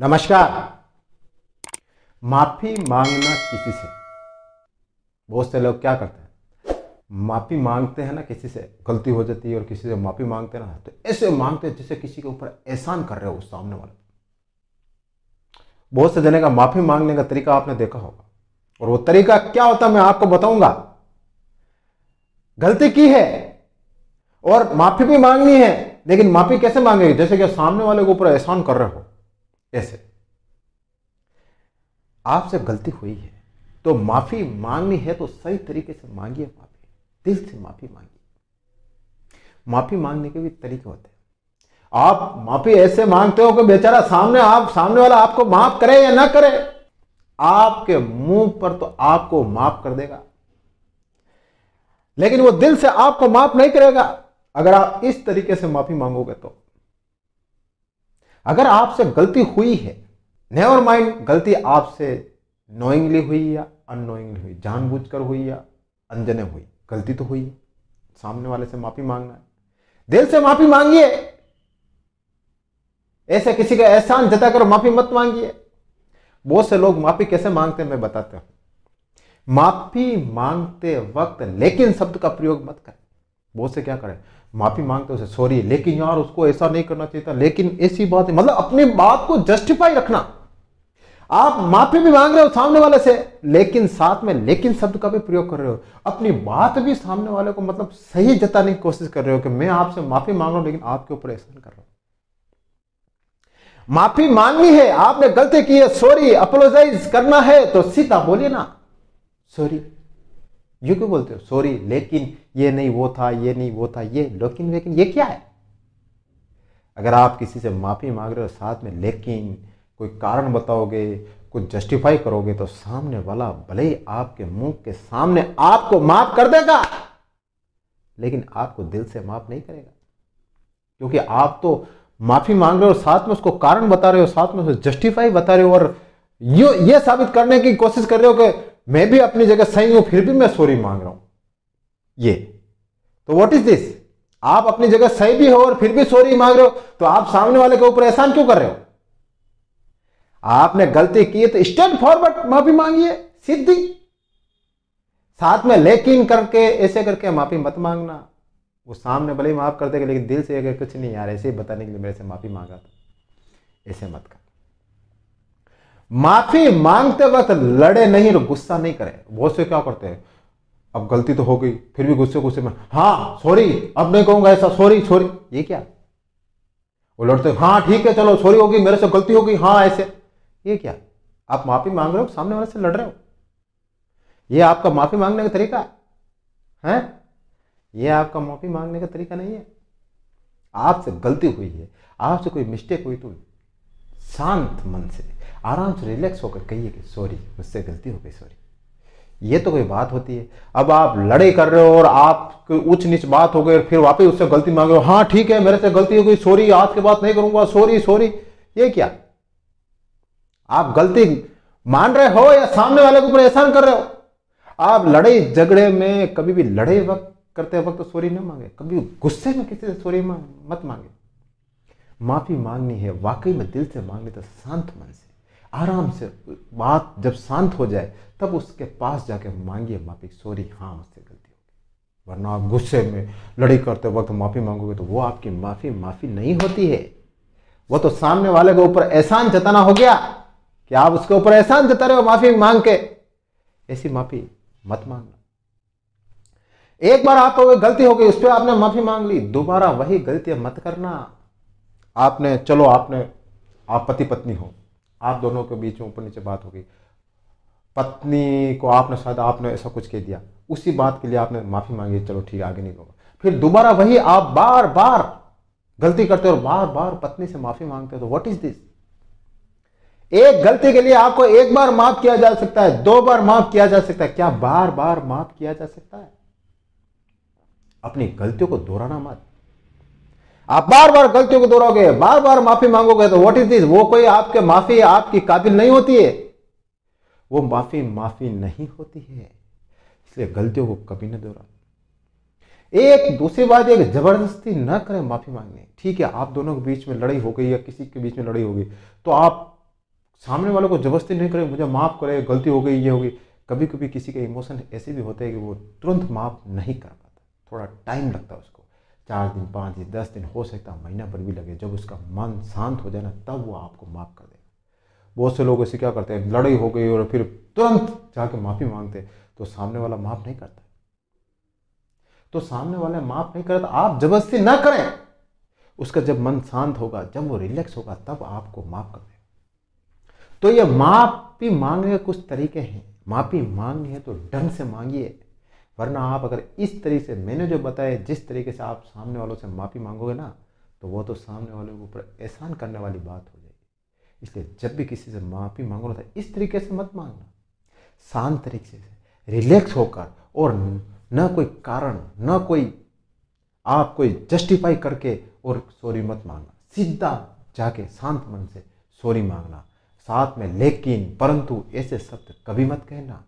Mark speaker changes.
Speaker 1: नमस्कार माफी मांगना किसी से बहुत से लोग क्या करते हैं माफी मांगते हैं ना किसी से गलती हो जाती है और किसी से माफी मांगते हैं ना तो ऐसे मांगते हैं जिसे किसी के ऊपर एहसान कर रहे हो सामने वाले बहुत से जने का माफी मांगने का तरीका आपने देखा होगा और वो तरीका क्या होता मैं आपको बताऊंगा गलती की है और माफी भी मांगनी है लेकिन माफी कैसे मांगेगी जैसे कि सामने वाले के ऊपर एहसान कर रहे हो ऐसे आपसे गलती हुई है तो माफी मांगनी है तो सही तरीके से मांगिए माफी दिल से माफी मांगिए माफी मांगने के भी तरीके होते हैं आप माफी ऐसे मांगते हो कि बेचारा सामने आप सामने वाला आपको माफ करे या ना करे आपके मुंह पर तो आपको माफ कर देगा लेकिन वो दिल से आपको माफ नहीं करेगा अगर आप इस तरीके से माफी मांगोगे तो अगर आपसे गलती हुई है नेवर माइंड गलती आपसे नोइंगली हुई या अनोइंगली हुई जानबूझकर हुई या अनजने हुई गलती तो हुई सामने वाले से माफी मांगना है दिल से माफी मांगिए ऐसे किसी का एहसान जताकर माफी मत मांगिए बहुत से लोग माफी कैसे मांगते हैं मैं बताता हूं माफी मांगते वक्त लेकिन शब्द का प्रयोग मत करें बहुत से क्या करें माफी मांगते उसे सॉरी लेकिन यार उसको ऐसा नहीं करना चाहिए था लेकिन ऐसी बात है मतलब अपनी बात को जस्टिफाई रखना आप माफी भी मांग रहे हो सामने वाले से लेकिन साथ में लेकिन शब्द का भी प्रयोग कर रहे हो अपनी बात भी सामने वाले को मतलब सही जताने की कोशिश कर रहे हो कि मैं आपसे माफी मांग रहा हूं लेकिन आपके ऊपर एहसान कर रहा हूं माफी मांगनी है आपने गलती की है सॉरी अपोलोजाइज करना है तो सीधा बोलिए ना सॉरी यू क्यों बोलते हो सॉरी लेकिन ये नहीं वो था ये नहीं वो था ये लेकिन लेकिन ये क्या है अगर आप किसी से माफ़ी मांग रहे हो साथ में लेकिन कोई कारण बताओगे कुछ जस्टिफाई करोगे तो सामने वाला भले ही आपके मुंह के सामने आपको माफ कर देगा लेकिन आपको दिल से माफ नहीं करेगा क्योंकि आप तो माफी मांग रहे हो साथ में उसको कारण बता रहे हो साथ में उसको जस्टिफाई बता रहे हो और यो ये साबित करने की कोशिश कर रहे हो कि मैं भी अपनी जगह सही हूं फिर भी मैं सॉरी मांग रहा हूं ये तो व्हाट इज दिस आप अपनी जगह सही भी हो और फिर भी सॉरी मांग रहे हो तो आप सामने वाले के ऊपर एहसान क्यों कर रहे हो आपने गलती की तो स्टेट फॉरवर्ड माफी मांगिए सीधी साथ में लेकिन करके ऐसे करके माफी मत मांगना वो सामने भले ही माफ कर देगा लेकिन दिल से कुछ नहीं यार ऐसे ही बताने के लिए मेरे से माफी मांगा था ऐसे मत कर माफी मांगते वक्त लड़े नहीं और गुस्सा नहीं करें बहुत से क्या करते हैं अब गलती तो हो गई फिर भी गुस्से गुस्से में हाँ सॉरी अब नहीं कहूंगा ऐसा सॉरी सॉरी ये क्या वो लड़ते हाँ ठीक है चलो सॉरी होगी मेरे से गलती होगी हाँ ऐसे ये क्या आप माफी मांग रहे हो सामने वाले से लड़ रहे हो ये आपका माफी मांगने का तरीका है हैं? ये आपका माफी मांगने का तरीका नहीं है आपसे गलती हुई है आपसे कोई मिस्टेक हुई तो शांत मन से आराम से रिलैक्स होकर कहिए कि सॉरी मुझसे गलती हो गई सॉरी ये तो कोई बात होती है अब आप लड़ाई कर रहे हो और आप उच्च नीच बात हो गई और फिर वापस उससे गलती मांग रहे हो हाँ ठीक है मेरे से गलती हो गई सॉरी आज के बाद नहीं करूंगा सॉरी सॉरी ये क्या आप गलती मान रहे हो या सामने वाले के ऊपर एहसान कर रहे हो आप लड़ाई झगड़े में कभी भी लड़े वक्त करते वक्त तो सॉरी ना मांगे कभी गुस्से में किसी से सॉरी मत मांगे माफी मांगनी है वाकई में दिल से मांगनी तो शांत मन से आराम से बात जब शांत हो जाए तब उसके पास जाके मांगिए माफी सॉरी हाँ मुझसे गलती होगी वरना आप गुस्से में लड़ी करते वक्त माफ़ी मांगोगे तो वो आपकी माफ़ी माफ़ी नहीं होती है वो तो सामने वाले के ऊपर एहसान जताना हो गया कि आप उसके ऊपर एहसान जता रहे हो माफ़ी मांग के ऐसी माफ़ी मत मांगना एक बार आपको गलती हो गई उस पर आपने माफ़ी मांग ली दोबारा वही गलतियां मत करना आपने चलो आपने आप पति पत्नी हो आप दोनों के बीच में ऊपर नीचे बात होगी पत्नी को आपने शायद आपने ऐसा कुछ कह दिया उसी बात के लिए आपने माफ़ी मांगी चलो ठीक आगे नहीं होगा फिर दोबारा वही आप बार बार गलती करते हो और बार बार पत्नी से माफ़ी मांगते हो तो व्हाट इज दिस एक गलती के लिए आपको एक बार माफ किया जा सकता है दो बार माफ किया जा सकता है क्या बार बार माफ किया जा सकता है अपनी गलतियों को दोहराना मत आप बार बार गलतियों को दोहराओगे बार बार माफी मांगोगे तो व्हाट इज दिस वो कोई आपके माफी आपकी काबिल नहीं होती है वो माफी माफी नहीं होती है इसलिए गलतियों को कभी ना दोहरा एक दूसरी बात एक जबरदस्ती न करें माफी मांगने ठीक है आप दोनों के बीच में लड़ाई हो गई या किसी के बीच में लड़ाई होगी तो आप सामने वालों को जबरदस्ती नहीं करें मुझे माफ करे गलती हो गई ये होगी कभी कभी किसी के इमोशन ऐसे भी होते हैं कि वो तुरंत माफ नहीं कर पाता थोड़ा टाइम लगता है उसको चार दिन पाँच दिन दस दिन हो सकता है महीना भर भी लगे जब उसका मन शांत हो जाए ना तब वो आपको माफ़ कर देगा बहुत से लोग ऐसे क्या करते हैं लड़ाई हो गई और फिर तुरंत जाके माफ़ी मांगते तो सामने वाला माफ़ नहीं करता तो सामने वाला माफ़ नहीं करता आप जबरदस्ती ना करें उसका जब मन शांत होगा जब वो रिलैक्स होगा तब आपको माफ़ कर देगा तो ये माफ़ी मांगने के कुछ तरीके हैं माफ़ी मांगनी है तो ढंग से मांगिए वरना आप अगर इस तरीके से मैंने जो बताया जिस तरीके से आप सामने वालों से माफ़ी मांगोगे ना तो वो तो सामने वालों के ऊपर एहसान करने वाली बात हो जाएगी इसलिए जब भी किसी से माफ़ी मांगो ना तो इस तरीके से मत मांगना शांत तरीके से रिलैक्स होकर और न कोई कारण न कोई आप कोई जस्टिफाई करके और सॉरी मत मांगना सीधा जाके शांत मन से सॉरी मांगना साथ में लेकिन परंतु ऐसे शब्द कभी मत कहना